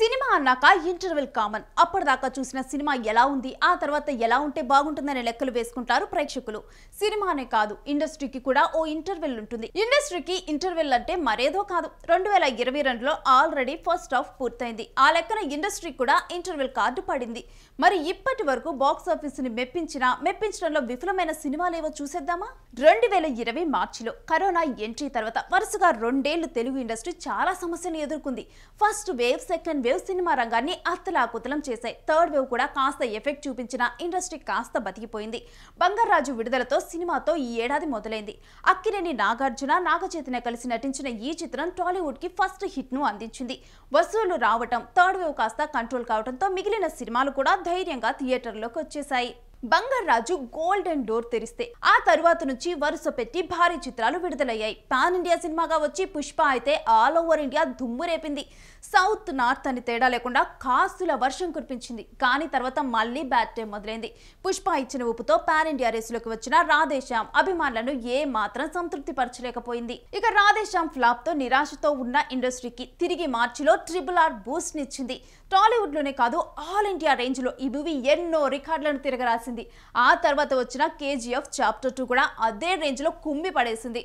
cinema అన్నాక interval common అప్పటిదాకా చూసిన సినిమా ఎలా ఉంది ఆ తర్వాత ఎలా ఉంటే బాగుంటుందనే లెక్కలు వేసుకుంటారు ప్రేక్షకులు సినిమానే కాదు ఇండస్ట్రీకి కూడా ఓ ఇంటర్వెల్ ఉంటుంది ఇండస్ట్రీకి ఇంటర్వెల్ అంటే మరేదో కాదు రెండు వేల ఇరవై రెండులో ఆల్రెడీ ఫస్ట్ హాఫ్ పూర్తయింది ఆ లెక్కన ఇండస్ట్రీ కూడా ఇంటర్వెల్ కార్డు పడింది మరి ఇప్పటి వరకు ని మెప్పించిన మెప్పించడంలో విఫలమైన సినిమాలేవో చూసేద్దామా రెండు వేల ఇరవై మార్చిలో కరోనా ఎంట్రీ తర్వాత వరుసగా రెండేళ్లు తెలుగు ఇండస్ట్రీ చాలా సమస్యను ఎదుర్కొంది first wave second wave wave cinema రంగాన్ని అత్తలాకుతలం చేశాయి థర్డ్ వేవ్ కూడా కాస్త ఎఫెక్ట్ చూపించిన ఇండస్ట్రీ కాస్త బతికిపోయింది బంగారాజు విడుదలతో సినిమాతో ఈ ఏడాది మొదలైంది అక్కినేని నాగార్జున నాగచైతన్య కలిసి నటించిన ఈ చిత్రం టాలీవుడ్ కి ఫస్ట్ హిట్ ను అందించింది వసూలు రావటం థర్డ్ వేవ్ కాస్త కంట్రోల్ కావడంతో మిగిలిన సినిమాలు కూడా ధైర్యంగా థియేటర్లోకి వచ్చేశాయి బంగారాజు గోల్డెన్ డోర్ తెరిస్తే ఆ తరువాత నుంచి వరుస పెట్టి భారీ చిత్రాలు విడుదలయ్యాయి పాన్ ఇండియా సినిమాగా వచ్చి పుష్ప అయితే ఆల్ ఓవర్ ఇండియా దుమ్ము రేపింది సౌత్ నార్త్ అని తేడా లేకుండా కాస్తుల వర్షం కురిపించింది కానీ తర్వాత మళ్ళీ బ్యాట్ టైం మొదలైంది పుష్ప ఇచ్చిన ఊపుతో పాన్ ఇండియా రేసులోకి వచ్చిన రాధేశ్యామ్ అభిమానులను ఏ మాత్రం సంతృప్తి పరచలేకపోయింది ఇక రాధేశ్యామ్ ఫ్లాప్ తో నిరాశతో ఉన్న ఇండస్ట్రీకి తిరిగి మార్చిలో ట్రిపుల్ ఆర్ బూస్ట్ నిచ్చింది టాలీవుడ్ లోనే కాదు ఆల్ ఇండియా రేంజ్ లో ఈ మూవీ ఎన్నో రికార్డులను తిరగరాసింది రాసింది ఆ తర్వాత వచ్చిన కేజీఎఫ్ చాప్టర్ టూ కూడా అదే రేంజ్లో కుమ్మి పడేసింది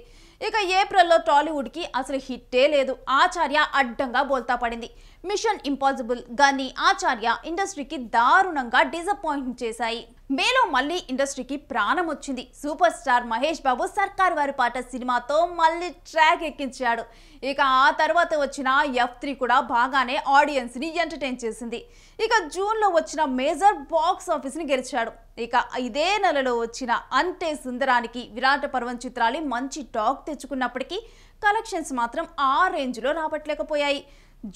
ఇక ఏప్రిల్లో టాలీవుడ్కి అసలు హిట్టే లేదు ఆచార్య అడ్డంగా బోల్తా పడింది మిషన్ ఇంపాసిబుల్ గని ఆచార్య ఇండస్ట్రీకి దారుణంగా డిసప్పాయింట్ చేశాయి మేలో మళ్ళీ ఇండస్ట్రీకి ప్రాణం వచ్చింది సూపర్ స్టార్ మహేష్ బాబు సర్కార్ వారి పాట సినిమాతో మళ్ళీ ట్రాక్ ఎక్కించాడు ఇక ఆ తర్వాత వచ్చిన ఎఫ్ త్రీ కూడా బాగానే ఆడియన్స్ని ఎంటర్టైన్ చేసింది ఇక జూన్లో వచ్చిన మేజర్ బాక్స్ ఆఫీస్ని గెలిచాడు ఇక ఇదే నెలలో వచ్చిన అంతే సుందరానికి విరాట పర్వం చిత్రాలు మంచి టాక్ తెచ్చుకున్నప్పటికీ కలెక్షన్స్ మాత్రం ఆ రేంజ్లో రాబట్టలేకపోయాయి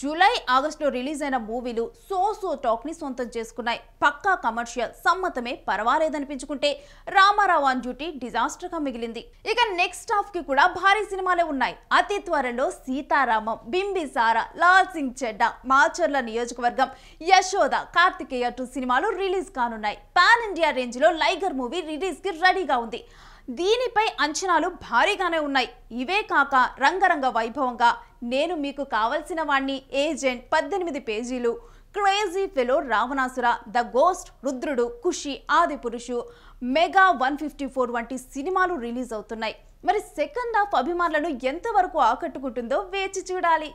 జూలై ఆగస్టులో రిలీజ్ అయిన మూవీలు సో సో టాక్ని సొంతం చేసుకున్నాయి పక్కా కమర్షియల్ సమ్మతమే పర్వాలేదనిపించుకుంటే రామారావు ఆన్ డ్యూటీ డిజాస్టర్గా మిగిలింది ఇక నెక్స్ట్ హాఫ్కి కూడా భారీ సినిమాలే ఉన్నాయి అతి త్వరలో సీతారామం బింబిసార లాల్ సింగ్ చెడ్డ మాచర్ల నియోజకవర్గం యశోద కార్తికేయ టూ సినిమాలు రిలీజ్ కానున్నాయి పాన్ ఇండియా రేంజ్లో లైగర్ మూవీ రిలీజ్కి రెడీగా ఉంది దీనిపై అంచనాలు భారీగానే ఉన్నాయి ఇవే కాక రంగరంగ వైభవంగా నేను మీకు కావలసిన వాణ్ణి ఏజెంట్ పద్దెనిమిది పేజీలు crazy fellow Ravanasura the ghost Rudrudu Kushi Adipurush mega one fifty four వంటి సినిమాలు రిలీజ్ అవుతున్నాయి మరి సెకండ్ హాఫ్ అభిమానులను ఎంతవరకు ఆకట్టుకుంటుందో వేచి చూడాలి